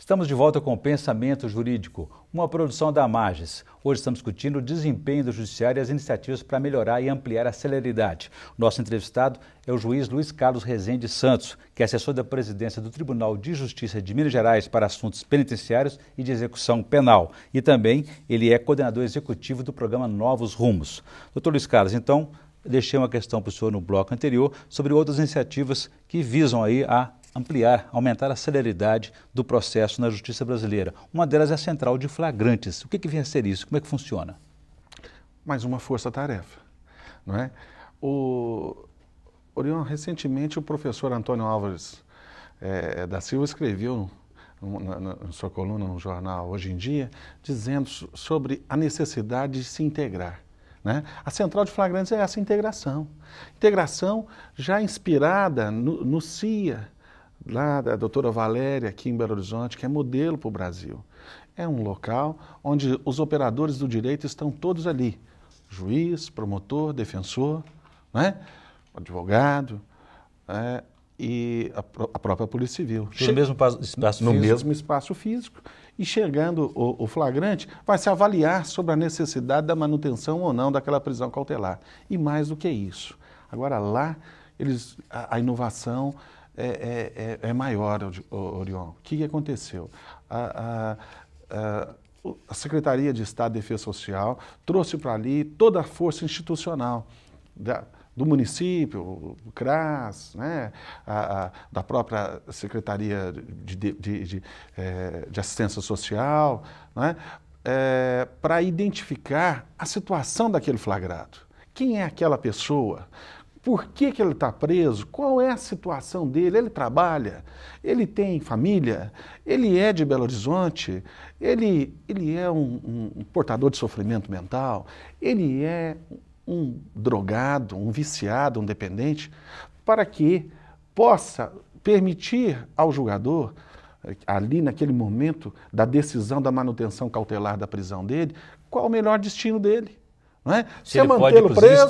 Estamos de volta com o Pensamento Jurídico, uma produção da Magis. Hoje estamos discutindo o desempenho do judiciário e as iniciativas para melhorar e ampliar a celeridade. Nosso entrevistado é o juiz Luiz Carlos Rezende Santos, que é assessor da presidência do Tribunal de Justiça de Minas Gerais para assuntos penitenciários e de execução penal. E também ele é coordenador executivo do programa Novos Rumos. Doutor Luiz Carlos, então, deixei uma questão para o senhor no bloco anterior sobre outras iniciativas que visam aí a ampliar, aumentar a celeridade do processo na justiça brasileira. Uma delas é a central de flagrantes. O que, que vem a ser isso? Como é que funciona? Mais uma força-tarefa. Não é? O Orion, recentemente o professor Antônio Álvares é, da Silva escreveu na, sua coluna no jornal Hoje em Dia, dizendo sobre a necessidade de se integrar. Né? A central de flagrantes é essa integração. Integração já inspirada no, no CIA, lá da doutora Valéria, aqui em Belo Horizonte, que é modelo para o Brasil. É um local onde os operadores do direito estão todos ali: juiz, promotor, defensor, né? advogado. É, e a, a, própria Polícia Civil. No mesmo espaço físico? No mesmo espaço físico. E chegando o, o, flagrante, vai se avaliar sobre a necessidade da manutenção ou não daquela prisão cautelar. E mais do que isso. Agora, lá, eles, a, a inovação é, é, é, é maior, Orion. O que, aconteceu? A, a, a, Secretaria de Estado de Defesa Social trouxe para ali toda a força institucional da, do município, do CRAS, né, a, a, da própria Secretaria de, de, de, de é, Assistência Social, né, é, para identificar a situação daquele flagrado. Quem é aquela pessoa? Por que, que ele está preso? Qual é a situação dele? Ele trabalha? Ele tem família? Ele é de Belo Horizonte? Ele, ele é um, um portador de sofrimento mental? Ele é um drogado, um viciado, um dependente? Para que possa permitir ao julgador, ali naquele momento da decisão da manutenção cautelar da prisão dele, qual o melhor destino dele. Não é? Se, se é preso,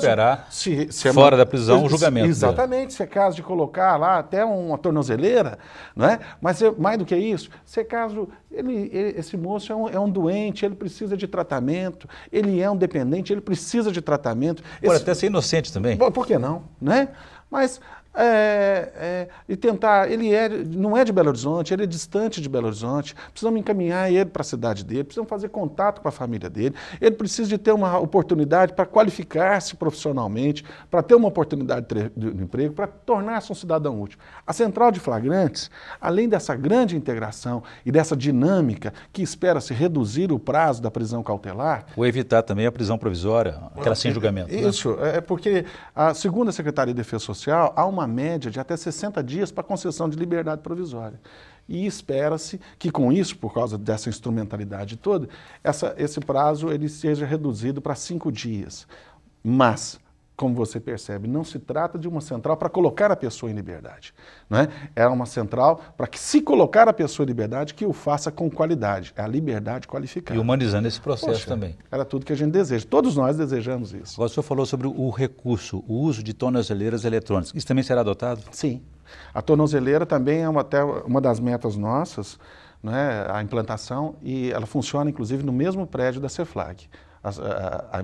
se, se é fora da prisão, o julgamento. Exatamente, dele. se é caso de colocar lá até uma tornozeleira, não é? mas é, mais do que isso, se é caso, ele, ele esse moço é um, é um, doente, ele precisa de tratamento, ele é um dependente, ele precisa de tratamento. Pode esse, até ser inocente também. Por, por que não? Né? Mas é, é, e tentar. Ele é, não é de Belo Horizonte, ele é distante de Belo Horizonte. Precisamos encaminhar ele para a cidade dele, precisamos fazer contato com a família dele. Ele precisa de ter uma oportunidade para qualificar-se profissionalmente, para ter uma oportunidade de, de emprego, para tornar-se um cidadão útil. A Central de Flagrantes, além dessa grande integração e dessa dinâmica que espera-se reduzir o prazo da prisão cautelar. Ou evitar também a prisão provisória, aquela sem julgamento. Né? Isso, né? é porque, a, segundo a Secretaria de Defesa Social, há uma uma média de até 60 dias para concessão de liberdade provisória. E espera-se que com isso, por causa dessa instrumentalidade toda, essa, esse prazo ele seja reduzido para cinco dias. Mas como você percebe, não se trata de uma central para colocar a pessoa em liberdade. não é? é uma central para que, se colocar a pessoa em liberdade, que o faça com qualidade. É a liberdade qualificada. E humanizando esse processo Poxa, também. Era tudo que a gente deseja. Todos nós desejamos isso. Agora, o senhor falou sobre o recurso, o uso de tornozeleiras eletrônicas. Isso também será adotado? Sim. A tornozeleira também é uma, até uma das metas nossas, é? a implantação, e ela funciona, inclusive, no mesmo prédio da Ceflag a, a,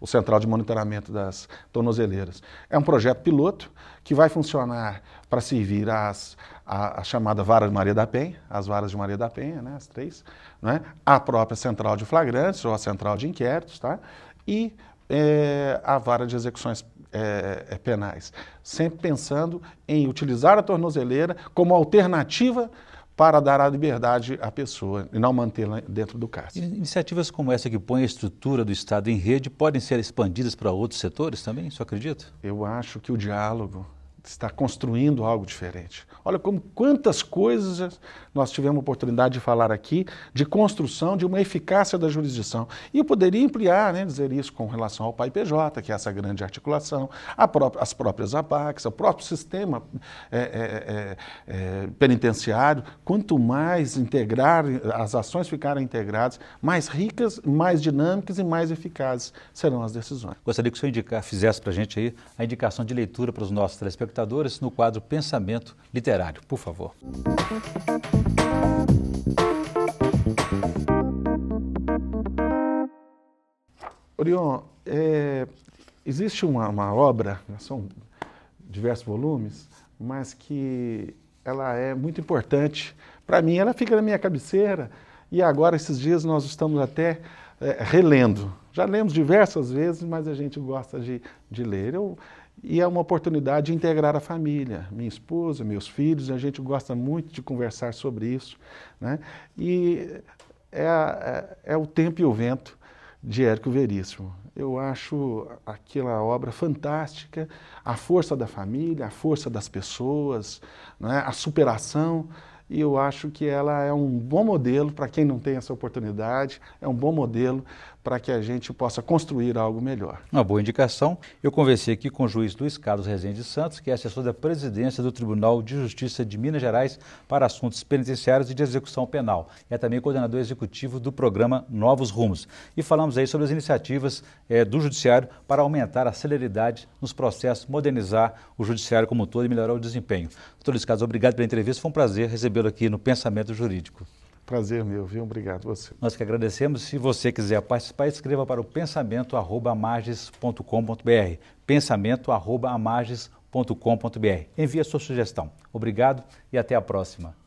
o central de monitoramento das tornozeleiras. É um projeto piloto que vai funcionar para servir às, à, à, chamada vara de Maria da Penha, as varas de Maria da Penha, né, as três, né, a própria central de flagrantes ou a central de inquéritos, tá, e é, a vara de execuções é, é penais. Sempre pensando em utilizar a tornozeleira como alternativa para dar a liberdade à pessoa e não mantê-la dentro do cárcere. Iniciativas como essa que põe a estrutura do Estado em rede podem ser expandidas para outros setores também, você acredita? Eu acho que o diálogo está construindo algo diferente. Olha como quantas coisas nós tivemos oportunidade de falar aqui de construção de uma eficácia da jurisdição. E eu poderia ampliar, né, dizer isso com relação ao Pai PJ, que é essa grande articulação, as próprias APACs, o próprio sistema é, é, é, é, penitenciário. Quanto mais integrar, as ações ficarem integradas, mais ricas, mais dinâmicas e mais eficazes serão as decisões. Gostaria que o senhor fizesse para a gente aí a indicação de leitura para os nossos telespectadores espectadores no quadro Pensamento Literário. Por favor. Orion, é, existe uma, uma, obra, né, são diversos volumes, mas que ela é muito importante. Para mim, ela fica na minha cabeceira e agora, esses dias, nós estamos até é, relendo. Já lemos diversas vezes, mas a gente gosta de, de ler. Eu, e é uma oportunidade de integrar a família, minha esposa, meus filhos, a gente gosta muito de conversar sobre isso. Né? E é, é, é o tempo e o vento de Érico Veríssimo. Eu acho aquela obra fantástica, a força da família, a força das pessoas, né? a superação, e eu acho que ela é um bom modelo para quem não tem essa oportunidade, é um bom modelo para que a gente possa construir algo melhor. Uma boa indicação. Eu conversei aqui com o juiz Luiz Carlos Rezende Santos, que é assessor da presidência do Tribunal de Justiça de Minas Gerais para assuntos penitenciários e de execução penal. É também coordenador executivo do programa Novos Rumos. E falamos aí sobre as iniciativas é, do Judiciário para aumentar a celeridade nos processos, modernizar o Judiciário como um todo e melhorar o desempenho. Doutor Luiz Carlos, obrigado pela entrevista. Foi um prazer recebê-lo aqui no Pensamento Jurídico. Prazer meu, viu? Obrigado você. Nós que agradecemos. Se você quiser participar, escreva para o pensamento@amages.com.br. pensamento@amages.com.br. Envie a sua sugestão. Obrigado e até a próxima.